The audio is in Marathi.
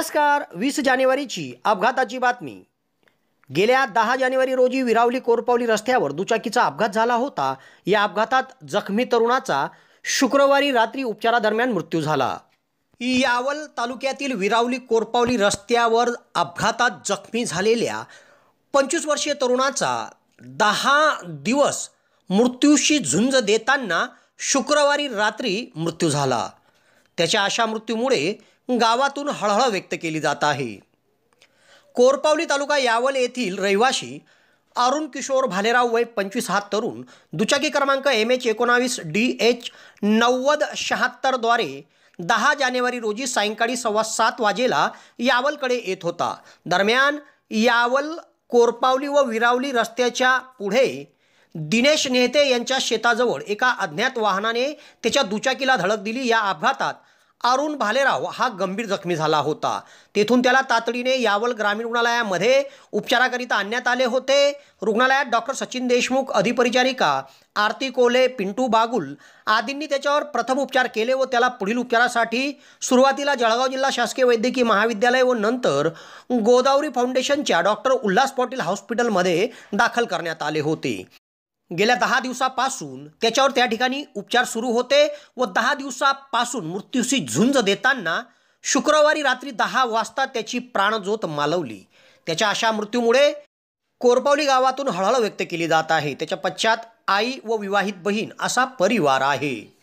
नमस्कार वीस जानेवारीची अपघाताची बातमी गेल्या दहा जानेवारी रोजी विरावली कोरपावली रस्त्यावर दुचाकीचा अपघात झाला होता या अपघातात जखमी तरुणाचा शुक्रवारी रात्री उपचारादरम्यान मृत्यू झाला यावल तालुक्यातील विरावली कोरपावली रस्त्यावर अपघातात जखमी झालेल्या पंचवीस वर्षीय तरुणाचा दहा दिवस मृत्यूशी झुंज देताना शुक्रवारी रात्री मृत्यू झाला त्याच्या अशा मृत्यूमुळे गावातून हळहळ व्यक्त केली जात आहे कोरपावली तालुका यावल येथील रहिवाशी अरुण किशोर भालेराव वय पंचवीस हा तरुण दुचाकी क्रमांक एम एच एकोणावीस डी एच नव्वद शहात्तरद्वारे दहा जानेवारी रोजी सायंकाळी सव्वा सात वाजेला यावलकडे येत होता दरम्यान यावल कोरपावली व विरावली रस्त्याच्या पुढे दिनेश नेहते यांच्या शेताजवळ एका अज्ञात वाहनाने त्याच्या दुचाकीला धडक दिली या अपघातात अरुण भालेराव हा गंभीर जखमी झाला होता तेथून त्याला तातडीने यावल ग्रामीण रुग्णालयामध्ये उपचाराकरिता आणण्यात आले होते रुग्णालयात डॉक्टर सचिन देशमुख अधिपरिचारिका आरती कोले पिंटू बागुल आदींनी त्याच्यावर प्रथम उपचार केले व त्याला पुढील उपचारासाठी सुरुवातीला जळगाव जिल्हा शासकीय वैद्यकीय महाविद्यालय व नंतर गोदावरी फाउंडेशनच्या डॉक्टर उल्हास पाटील हॉस्पिटलमध्ये दाखल करण्यात आले होते गेल्या दहा दिवसापासून त्याच्यावर त्या ठिकाणी उपचार सुरू होते व दहा दिवसापासून मृत्यूशी झुंज देताना शुक्रवारी रात्री दहा वाजता त्याची प्राणज्योत मालवली त्याच्या अशा मृत्यूमुळे कोरपावली गावातून हळहळ व्यक्त केली जात आहे त्याच्या पश्चात आई व विवाहित बहीण असा परिवार आहे